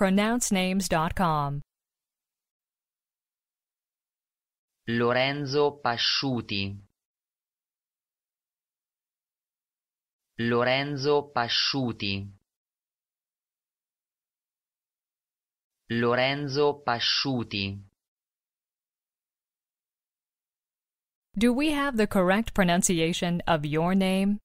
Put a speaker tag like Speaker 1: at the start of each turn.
Speaker 1: pronouncenames.com.
Speaker 2: Lorenzo Pasciuti Lorenzo Pasciuti Lorenzo Pasciuti
Speaker 1: Do we have the correct pronunciation of your name?